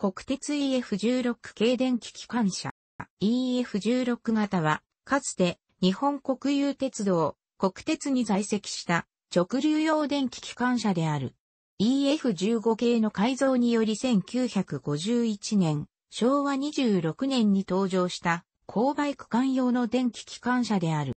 国鉄 EF16 系電気機関車 EF16 型は、かつて日本国有鉄道、国鉄に在籍した直流用電気機関車である。EF15 系の改造により1951年、昭和26年に登場した勾配区間用の電気機関車である。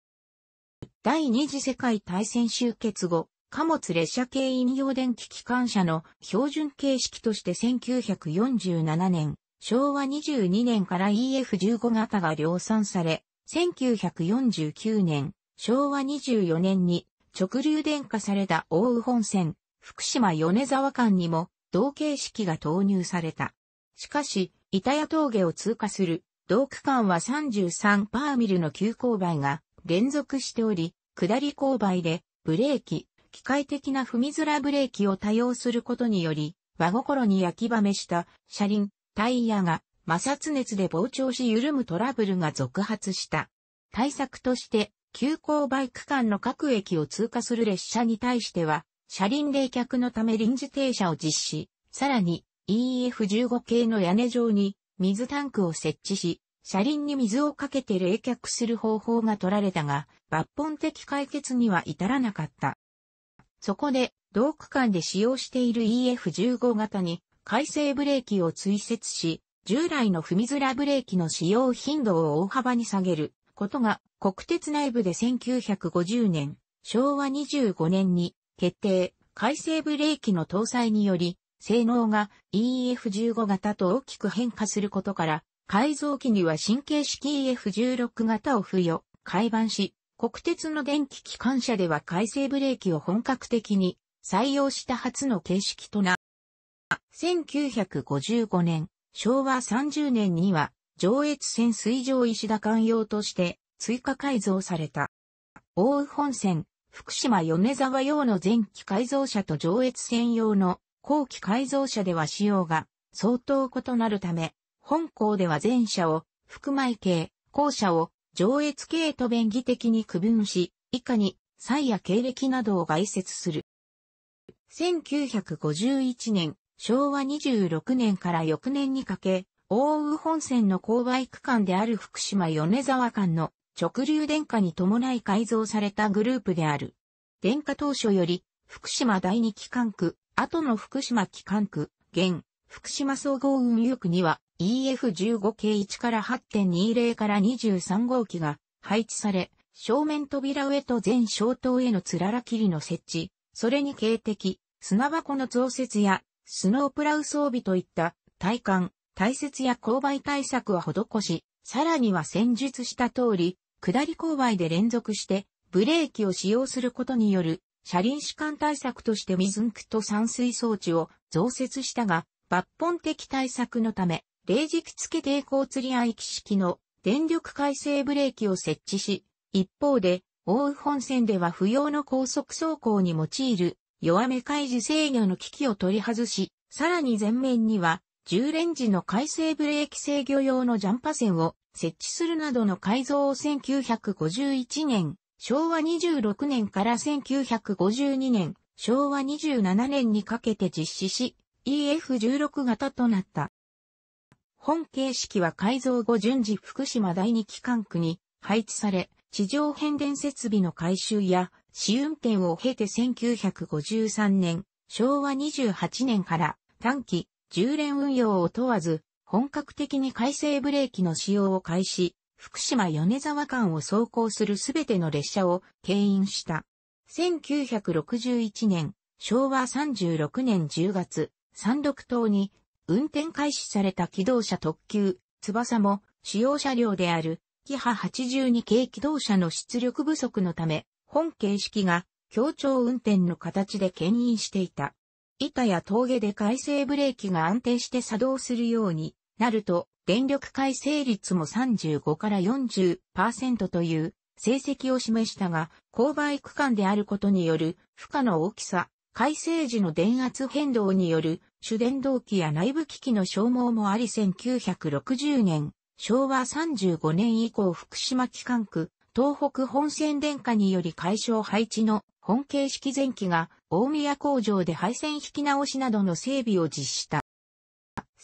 第二次世界大戦終結後、貨物列車系飲用電気機関車の標準形式として1947年、昭和22年から EF15 型が量産され、1949年、昭和24年に直流電化された大宇本線、福島米沢間にも同形式が投入された。しかし、板谷峠を通過する同区間は33パーミルの急勾配が連続しており、下り勾配でブレーキ、機械的な踏みづらブレーキを多用することにより、和心に焼きばめした車輪、タイヤが摩擦熱で膨張し緩むトラブルが続発した。対策として、急勾配区間の各駅を通過する列車に対しては、車輪冷却のため臨時停車を実施、さらに EF15 系の屋根上に水タンクを設置し、車輪に水をかけて冷却する方法が取られたが、抜本的解決には至らなかった。そこで、同区間で使用している EF15 型に、改正ブレーキを追設し、従来の踏みづらブレーキの使用頻度を大幅に下げることが国鉄内部で1950年、昭和25年に決定、改正ブレーキの搭載により、性能が EF15 型と大きく変化することから、改造機には神経式 EF16 型を付与、改版し、国鉄の電気機関車では改正ブレーキを本格的に採用した初の形式とな。1955年、昭和30年には上越線水上石田間用として追加改造された。大宇本線、福島米沢用の前期改造車と上越線用の後期改造車では仕様が相当異なるため、本校では前車を、福米系、後車を上越系と便宜的に区分し、以下に、歳や経歴などを概説する。1951年、昭和26年から翌年にかけ、大宇本線の勾配区間である福島米沢間の直流電化に伴い改造されたグループである。電化当初より、福島第二機関区、後の福島機関区、現、福島総合運輸区には EF15 系1から8.20から23号機が配置され、正面扉上と全小塔へのつらら切りの設置、それに警笛、砂箱の増設や、スノープラウ装備といった体感、体節や勾配対策は施し、さらには戦術した通り、下り勾配で連続してブレーキを使用することによる車輪主管対策として水ンクと散水装置を増設したが、抜本的対策のため、冷軸付抵抗釣り合い機式の電力回生ブレーキを設置し、一方で、大羽本線では不要の高速走行に用いる弱め開示制御の機器を取り外し、さらに前面には重レンジの回生ブレーキ制御用のジャンパ線を設置するなどの改造を1951年、昭和26年から1952年、昭和27年にかけて実施し、EF16 型となった。本形式は改造後順次福島第二機関区に配置され、地上変電設備の改修や試運転を経て1953年、昭和28年から短期、充電運用を問わず、本格的に改正ブレーキの使用を開始、福島米沢間を走行するすべての列車を牽引した。1961年、昭和36年10月、三陸島に運転開始された機動車特急、翼も主要車両である、キハ82系機動車の出力不足のため、本形式が協調運転の形で牽引していた。板や峠で回生ブレーキが安定して作動するようになると、電力回生率も35から40%という成績を示したが、勾配区間であることによる負荷の大きさ、改正時の電圧変動による主電動機や内部機器の消耗もあり1960年、昭和35年以降福島機関区、東北本線電化により解消配置の本形式前期が大宮工場で配線引き直しなどの整備を実施した。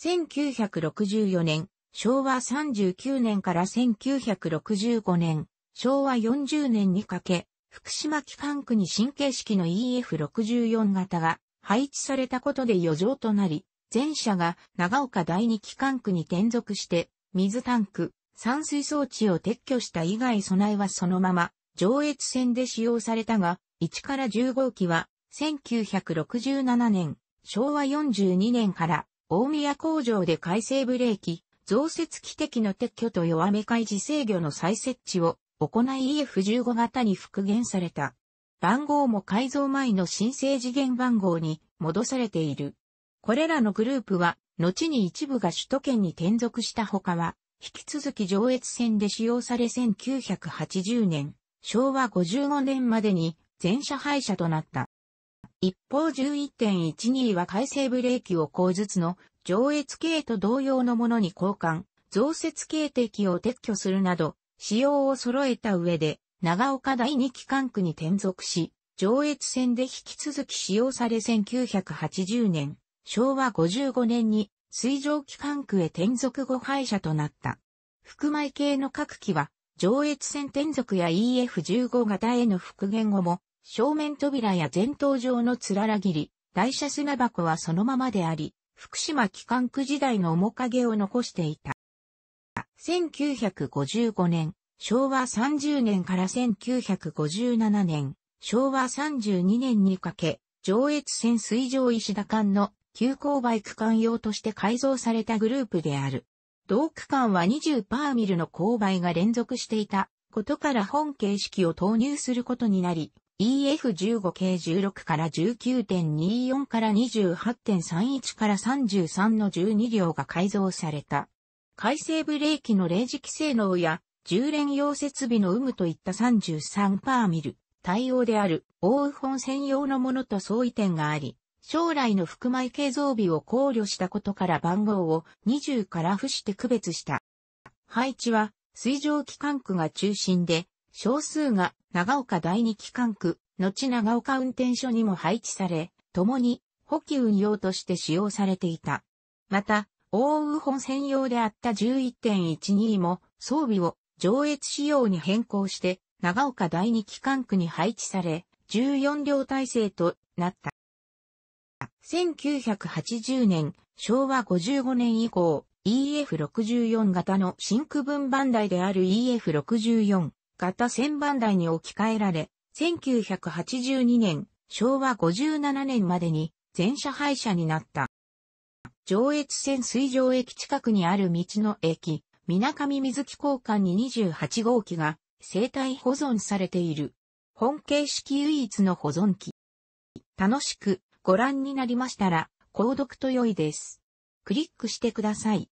1964年、昭和39年から1965年、昭和40年にかけ、福島機関区に新形式の EF64 型が配置されたことで余剰となり、全車が長岡第二機関区に転属して、水タンク、散水装置を撤去した以外備えはそのまま、上越線で使用されたが、1から10号機は、1967年、昭和42年から、大宮工場で改正ブレーキ、増設機的の撤去と弱め開示制御の再設置を行い EF15 型に復元された。番号も改造前の新生次元番号に戻されている。これらのグループは、後に一部が首都圏に転属したほかは、引き続き上越線で使用され1980年、昭和55年までに全車廃車となった。一方11.12は改正ブレーキを後述の上越系と同様のものに交換、増設系敵を撤去するなど、仕様を揃えた上で、長岡第二機関区に転属し、上越線で引き続き使用され1980年、昭和55年に水上機関区へ転属後廃車となった。福米系の各機は、上越線転属や EF15 型への復元後も、正面扉や前頭上のつらら切り、台車砂箱はそのままであり、福島機関区時代の面影を残していた。1955年、昭和30年から1957年、昭和32年にかけ、上越線水上石田間の急勾配区間用として改造されたグループである。同区間は20パーミルの勾配が連続していたことから本形式を投入することになり、EF15 系16から19.24から28.31から33の12両が改造された。回生ブレーキの零時規性能や、充連用設備の有無といった33パーミル、対応である、大本専用のものと相違点があり、将来の含米系増備を考慮したことから番号を20から付して区別した。配置は、水上機関区が中心で、少数が長岡第二機関区、後長岡運転所にも配置され、共に補給運用として使用されていた。また、奥雨本専用であった11.12も装備を上越仕様に変更して長岡第二機関区に配置され14両体制となった。1980年、昭和55年以降、EF64 型の新区分番台である EF64 型1000番台に置き換えられ、1982年、昭和57年までに全車廃車になった。上越線水上駅近くにある道の駅、水上水木交換に28号機が生態保存されている。本形式唯一の保存機。楽しくご覧になりましたら、購読と良いです。クリックしてください。